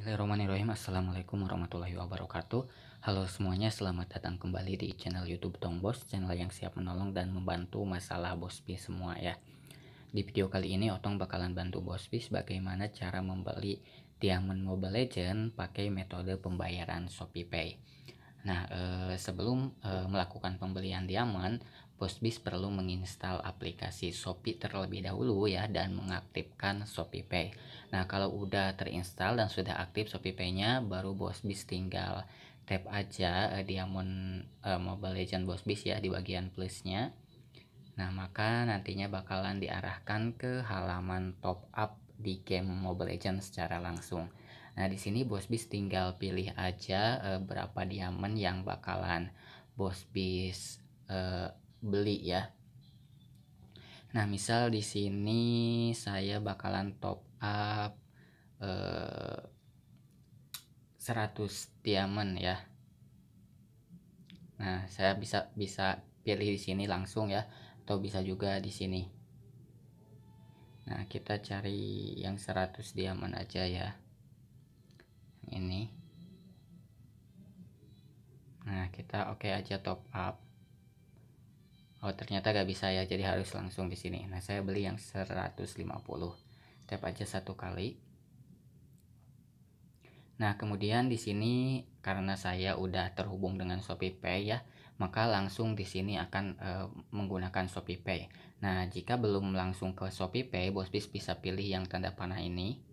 Bismillahirrahmanirrahim Assalamualaikum warahmatullahi wabarakatuh Halo semuanya selamat datang kembali di channel youtube Tong Bos Channel yang siap menolong dan membantu masalah Bospi semua ya Di video kali ini Otong bakalan bantu Bospi bagaimana cara membeli Diamond Mobile Legend pakai metode pembayaran ShopeePay. Nah, eh, sebelum eh, melakukan pembelian diamond, Postbis perlu menginstal aplikasi Shopee terlebih dahulu ya dan mengaktifkan Shopee Pay. Nah, kalau udah terinstal dan sudah aktif Shopee Pay-nya, baru Postbis tinggal tap aja eh, Diamond eh, Mobile Legend Postbis ya di bagian plusnya. Nah, maka nantinya bakalan diarahkan ke halaman top up di game Mobile Legends secara langsung. Nah, di sini bos bis tinggal pilih aja e, berapa diamond yang bakalan bos bis e, beli ya. Nah, misal di sini saya bakalan top up e, eh, 100 diamond ya. Nah, saya bisa bisa pilih di sini langsung ya atau bisa juga di sini. Nah, kita cari yang 100 diamond aja ya. kita oke okay aja top up oh ternyata gak bisa ya jadi harus langsung di sini nah saya beli yang 150 tap aja satu kali nah kemudian di sini karena saya udah terhubung dengan Shopee Pay ya maka langsung di sini akan e, menggunakan Shopee Pay. Nah, jika belum langsung ke Shopee Pay, Bos Bis bisa pilih yang tanda panah ini.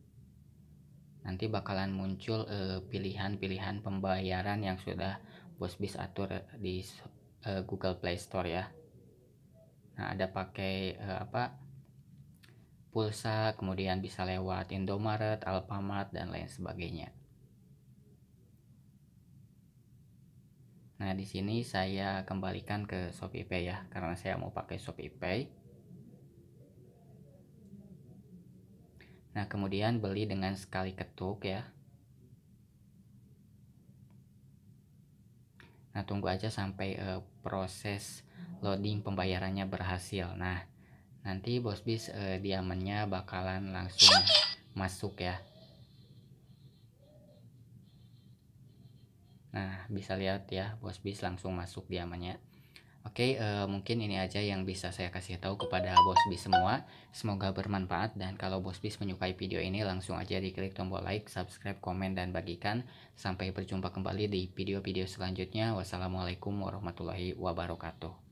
Nanti bakalan muncul eh, pilihan-pilihan pembayaran yang sudah bis atur di uh, Google Play Store ya. Nah, ada pakai uh, apa? pulsa, kemudian bisa lewat Indomaret, Alfamart dan lain sebagainya. Nah, di sini saya kembalikan ke ShopeePay ya karena saya mau pakai ShopeePay. Nah, kemudian beli dengan sekali ketuk ya. Nah, tunggu aja sampai uh, proses loading pembayarannya berhasil. Nah, nanti bos bis uh, diamannya bakalan langsung masuk ya. Nah, bisa lihat ya, bos bis langsung masuk diamannya. Oke, okay, uh, eh, mungkin ini aja yang bisa saya kasih tahu kepada Bos Bis semua. Semoga bermanfaat dan kalau Bos Bis menyukai video ini langsung aja diklik tombol like, subscribe, komen, dan bagikan. Sampai berjumpa kembali di video-video selanjutnya. Wassalamualaikum warahmatullahi wabarakatuh.